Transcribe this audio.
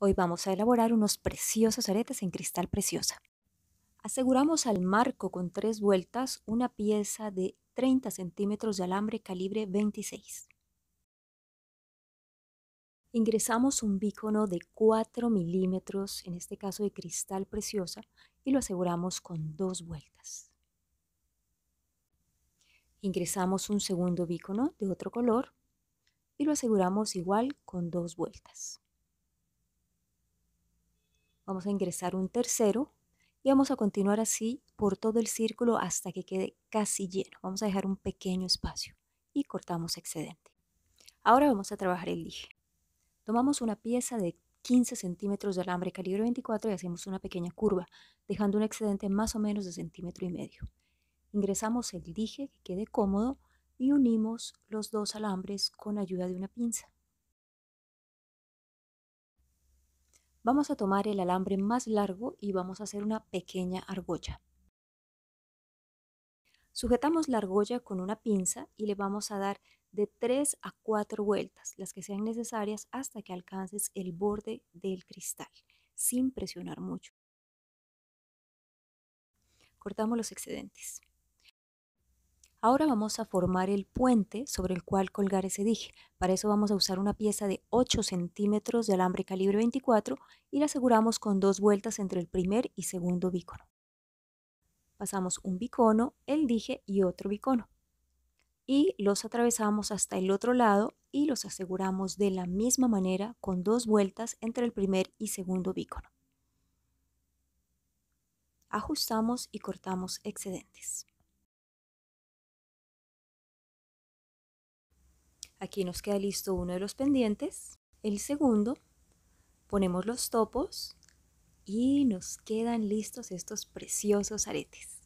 Hoy vamos a elaborar unos preciosos aretes en cristal preciosa. Aseguramos al marco con tres vueltas una pieza de 30 centímetros de alambre calibre 26. Ingresamos un bícono de 4 milímetros, en este caso de cristal preciosa, y lo aseguramos con dos vueltas. Ingresamos un segundo bícono de otro color y lo aseguramos igual con dos vueltas vamos a ingresar un tercero y vamos a continuar así por todo el círculo hasta que quede casi lleno. Vamos a dejar un pequeño espacio y cortamos excedente. Ahora vamos a trabajar el dije. Tomamos una pieza de 15 centímetros de alambre calibre 24 y hacemos una pequeña curva, dejando un excedente más o menos de centímetro y medio. Ingresamos el dije que quede cómodo y unimos los dos alambres con ayuda de una pinza. Vamos a tomar el alambre más largo y vamos a hacer una pequeña argolla. Sujetamos la argolla con una pinza y le vamos a dar de 3 a 4 vueltas, las que sean necesarias, hasta que alcances el borde del cristal, sin presionar mucho. Cortamos los excedentes. Ahora vamos a formar el puente sobre el cual colgar ese dije. Para eso vamos a usar una pieza de 8 centímetros de alambre calibre 24 y la aseguramos con dos vueltas entre el primer y segundo bicono. Pasamos un bicono, el dije y otro bicono. Y los atravesamos hasta el otro lado y los aseguramos de la misma manera con dos vueltas entre el primer y segundo bicono ajustamos y cortamos excedentes. Aquí nos queda listo uno de los pendientes, el segundo, ponemos los topos y nos quedan listos estos preciosos aretes.